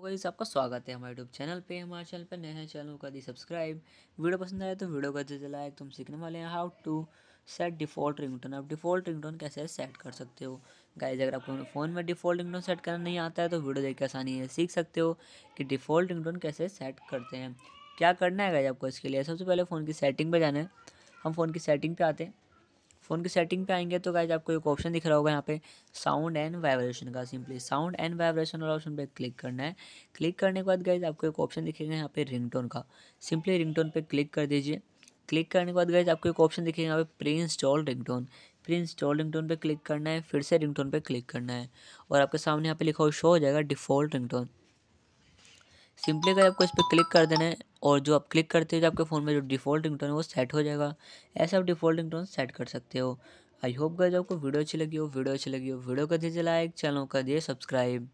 तो गाइज़ आपका स्वागत है हमारे यूट्यूब चैनल पे हमारे चैनल पे नए हैं चैनल का दी सब्सक्राइब वीडियो पसंद आया तो वीडियो का जैसे लाइक तुम सीखने वाले हैं how to set default ringtone आप डिफ़ॉल्ट रिंगटोन कैसे सेट कर सकते हो गाइस अगर आपको फ़ोन में डिफ़ॉल्ट रिंगटोन सेट करना नहीं आता है तो वीडियो देख के आसानी है सीख सकते हो कि डिफ़ॉल्ट रिंगटोन कैसे सेट करते हैं क्या करना है गाइज आपको इसके लिए सबसे पहले फ़ोन की सेटिंग पर जाना है हम फ़ोन की सेटिंग पर आते हैं फ़ोन की सेटिंग पे आएंगे तो गाइज आपको एक ऑप्शन दिख रहा होगा यहाँ पे साउंड एंड वाइब्रेशन का सिंपली साउंड एंड वाइब्रेशन वाला ऑप्शन पे क्लिक करना है क्लिक करने के बाद गाइज आपको एक ऑप्शन दिखेगा यहाँ पे रिंगटोन का सिंपली रिंगटोन पे क्लिक कर दीजिए क्लिक करने के बाद गाइज आपको एक ऑप्शन दिखेगा यहाँ पे pre install ringtone pre install ringtone पे क्लिक करना है फिर से रिंगटोन पे क्लिक करना है और आपके सामने यहाँ पे लिखा हो शो हो जाएगा डिफ़ॉल्ट रिंगटोन सिंपली अगर आपको इस पर क्लिक कर देना है और जो आप क्लिक करते हो जो आपके फ़ोन में जो डिफ़ॉल्ट रिंगटोन है वो सेट हो जाएगा ऐसे आप डिफ़ॉल्ट रिंगटोन सेट कर सकते हो आई होप गए आपको वीडियो अच्छी लगी हो वीडियो अच्छी लगी हो वीडियो कर दीजिए लाइक चैनल कर दिए सब्सक्राइब